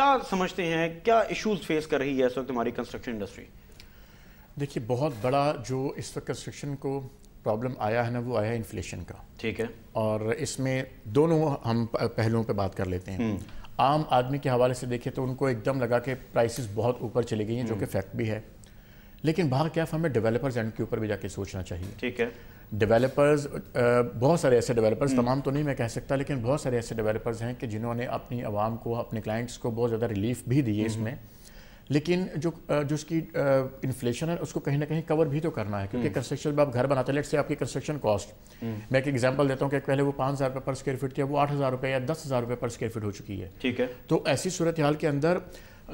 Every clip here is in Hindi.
क्या समझते हैं क्या इश्यूज फेस कर रही है इस वक्त हमारी कंस्ट्रक्शन इंडस्ट्री देखिए बहुत बड़ा जो इस वक्त कंस्ट्रक्शन को प्रॉब्लम आया है ना वो आया है इन्फ्लेशन का ठीक है और इसमें दोनों हम पहलुओं पे बात कर लेते हैं हम्म। आम आदमी के हवाले से देखें तो उनको एकदम लगा के प्राइसेस बहुत ऊपर चली गई हैं जो हम्म। कि फैक्ट भी है लेकिन बाहर क्या हमें डेवलपर्स एंड के ऊपर भी जाके सोचना चाहिए ठीक है डेवलपर्स बहुत सारे ऐसे डेवलपर्स हम्म। तमाम तो नहीं मैं कह सकता लेकिन बहुत सारे ऐसे डेवलपर्स हैं कि जिन्होंने अपनी आवाम को अपने क्लाइंट्स को बहुत ज़्यादा रिलीफ भी दी है हम्म। इसमें लेकिन जो जो उसकी इन्फ्लेशन है उसको कहीं ना कहीं कवर भी तो करना है क्योंकि कंस्ट्रक्शन हम्म। आप घर बनाते हैं लेट से आपकी कंस्ट्रक्शन कॉस्ट मैं एक एग्जांपल देता हूँ कि पहले वो पाँच हज़ार रुपये पर स्क्वायर फीट थी वो आठ हज़ार रुपये या दस हज़ार रुपये पर स्क्वायर फीट हो चुकी है ठीक है तो ऐसी सूरत हाल के अंदर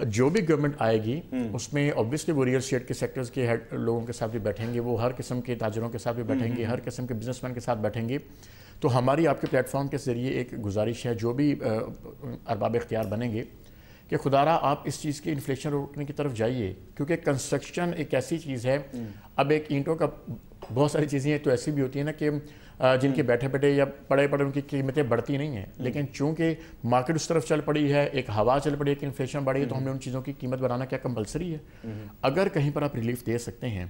जो भी गवर्नमेंट आएगी उसमें ऑब्वियसली वो रियल स्टेट के सेक्टर्स के हेड लोगों के साथ भी बैठेंगे वो हर किस्म के ताजरों के साथ भी बैठेंगे हर किस्म के बिजनेसमैन के साथ बैठेंगे तो हमारी आपके प्लेटफॉर्म के ज़रिए एक गुजारिश है जो भी अरबाब इख्तियार बनेंगे कि खुदारा आप इस चीज़ की इन्फ्लेशन रोकने की तरफ जाइए क्योंकि कंस्ट्रक्शन एक ऐसी चीज़ है अब एक ईंटों का बहुत सारी चीज़ें तो ऐसी भी होती हैं ना कि जिनके हम्म। बैठे बैठे या पड़े पड़े उनकी कीमतें बढ़ती नहीं हैं हम्म। लेकिन चूंकि मार्केट उस तरफ चल पड़ी है एक हवा चल पड़ी है एक इन्फ्लेशन बढ़ी है तो हम्म। हमें उन चीज़ों की कीमत बनाना क्या कंपलसरी है अगर कहीं पर आप रिलीफ दे सकते हैं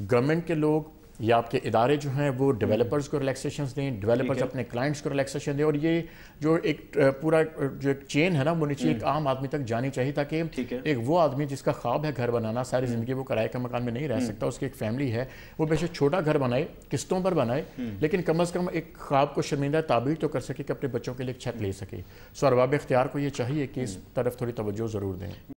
गवर्नमेंट के लोग या आपके इदारे जो हैं वो डेवलपर्स हम्म। को रिलैक्सेशन दें डेवलपर्स अपने क्लाइंट्स को रिलैक्सेशन दें और ये जो एक पूरा जो एक चेन है ना वो नीचे एक हम्म। आम आदमी तक जानी चाहिए ताकि एक वो आदमी जिसका ख्वाब है घर बनाना सारी हम्म। ज़िंदगी वो किराए के मकान में नहीं रह सकता उसकी एक फैमिली है वो बेशक छोटा घर बनाए किस्तों पर बनाए लेकिन कम अज़ कम एक ख्वाब को शर्मिंदा ताबीर तो कर सके कि अपने बच्चों के लिए एक छत ले सके सो अरबाब इख्तियार को ये चाहिए कि इस तरफ थोड़ी तवज्जो ज़रूर दें